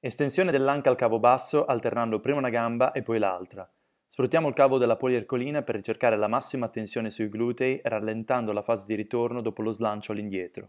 Estensione dell'anca al cavo basso alternando prima una gamba e poi l'altra. Sfruttiamo il cavo della poliercolina per ricercare la massima tensione sui glutei rallentando la fase di ritorno dopo lo slancio all'indietro.